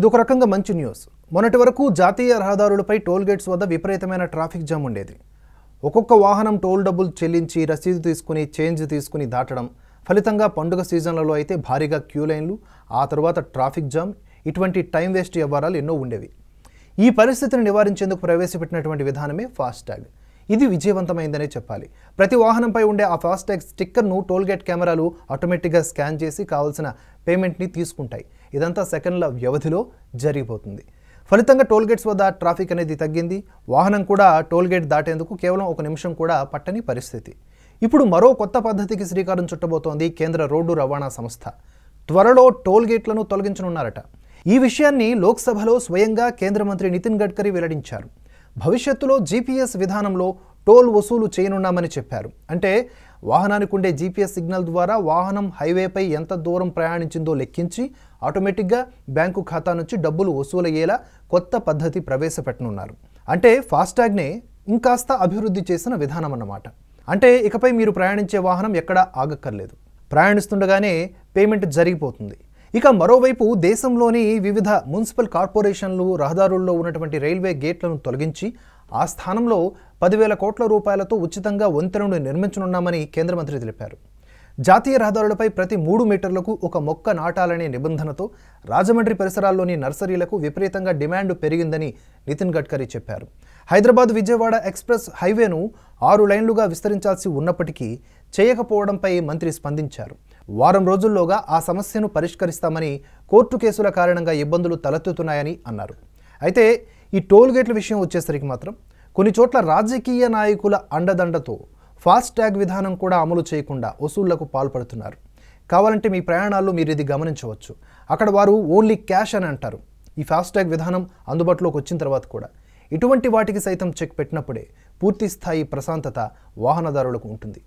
ఇది ఒక రకంగా మంచి న్యూస్ మొన్నటి వరకు జాతీయ రహదారులపై టోల్ గేట్స్ వద్ద విపరీతమైన ట్రాఫిక్ జామ్ ఉండేది ఒక్కొక్క వాహనం టోల్ డబ్బులు చెల్లించి రసీదు తీసుకుని చేంజ్ తీసుకుని దాటడం ఫలితంగా పండుగ సీజన్లలో అయితే భారీగా క్యూ లైన్లు ఆ తర్వాత ట్రాఫిక్ జామ్ ఇటువంటి టైం వేస్ట్ వ్యవహారాలు ఎన్నో ఉండేవి ఈ పరిస్థితిని నివారించేందుకు ప్రవేశపెట్టినటువంటి విధానమే ఫాస్టాగ్ ఇది విజయవంతమైందనే చెప్పాలి ప్రతి వాహనంపై ఉండే ఆ ఫాస్టాగ్ స్టిక్కర్ను టోల్గేట్ కెమెరాలు ఆటోమేటిక్గా స్కాన్ చేసి కావాల్సిన పేమెంట్ని తీసుకుంటాయి ఇదంతా సెకండ్ల వ్యవధిలో జరిగిపోతుంది ఫలితంగా టోల్గేట్స్ వద్ద ట్రాఫిక్ అనేది తగ్గింది వాహనం కూడా టోల్గేట్ దాటేందుకు కేవలం ఒక నిమిషం కూడా పట్టని పరిస్థితి ఇప్పుడు మరో కొత్త పద్ధతికి శ్రీకారం చుట్టబోతోంది కేంద్ర రోడ్డు రవాణా సంస్థ త్వరలో టోల్గేట్లను తొలగించనున్నారట ఈ విషయాన్ని లోక్సభలో స్వయంగా కేంద్ర మంత్రి నితిన్ గడ్కరీ వెల్లడించారు భవిష్యత్తులో జీపీఎస్ విధానంలో టోల్ వసూలు చేయనున్నామని చెప్పారు అంటే వాహనానికి ఉండే జీపీఎస్ సిగ్నల్ ద్వారా వాహనం హైవేపై ఎంత దూరం ప్రయాణించిందో లెక్కించి ఆటోమేటిక్గా బ్యాంకు ఖాతా నుంచి డబ్బులు వసూలయ్యేలా కొత్త పద్ధతి ప్రవేశపెట్టనున్నారు అంటే ఫాస్టాగ్నే ఇంకాస్త అభివృద్ధి చేసిన విధానం అన్నమాట అంటే ఇకపై మీరు ప్రయాణించే వాహనం ఎక్కడా ఆగక్కర్లేదు ప్రయాణిస్తుండగానే పేమెంట్ జరిగిపోతుంది ఇక మరోవైపు దేశంలోని వివిధ మున్సిపల్ కార్పొరేషన్లు రహదారుల్లో ఉన్నటువంటి రైల్వే గేట్లను తొలగించి ఆ స్థానంలో పదివేల కోట్ల రూపాయలతో ఉచితంగా వంతెనను నిర్మించనున్నామని కేంద్ర మంత్రి తెలిపారు జాతీయ రహదారులపై ప్రతి మూడు మీటర్లకు ఒక మొక్క నాటాలనే నిబంధనతో రాజమండ్రి పరిసరాల్లోని నర్సరీలకు విపరీతంగా డిమాండ్ పెరిగిందని నితిన్ గడ్కరీ చెప్పారు హైదరాబాద్ విజయవాడ ఎక్స్ప్రెస్ హైవేను ఆరు లైన్లుగా విస్తరించాల్సి ఉన్నప్పటికీ చేయకపోవడంపై మంత్రి స్పందించారు వారం రోజుల్లోగా ఆ సమస్యను పరిష్కరిస్తామని కోర్టు కేసుల కారణంగా ఇబ్బందులు తలెత్తుతున్నాయని అన్నారు అయితే ఈ టోల్ గేట్ల విషయం వచ్చేసరికి మాత్రం కొన్ని చోట్ల రాజకీయ నాయకుల అండదండతో ఫాస్ట్ ట్యాగ్ విధానం కూడా అమలు చేయకుండా వసూళ్లకు పాల్పడుతున్నారు కావాలంటే మీ ప్రయాణాల్లో మీరు ఇది గమనించవచ్చు అక్కడ వారు ఓన్లీ క్యాష్ అని అంటారు ఈ ఫాస్ట్ ట్యాగ్ విధానం అందుబాటులోకి వచ్చిన తర్వాత కూడా ఇటువంటి వాటికి సైతం చెక్ పెట్టినప్పుడే పూర్తి స్థాయి ప్రశాంతత వాహనదారులకు ఉంటుంది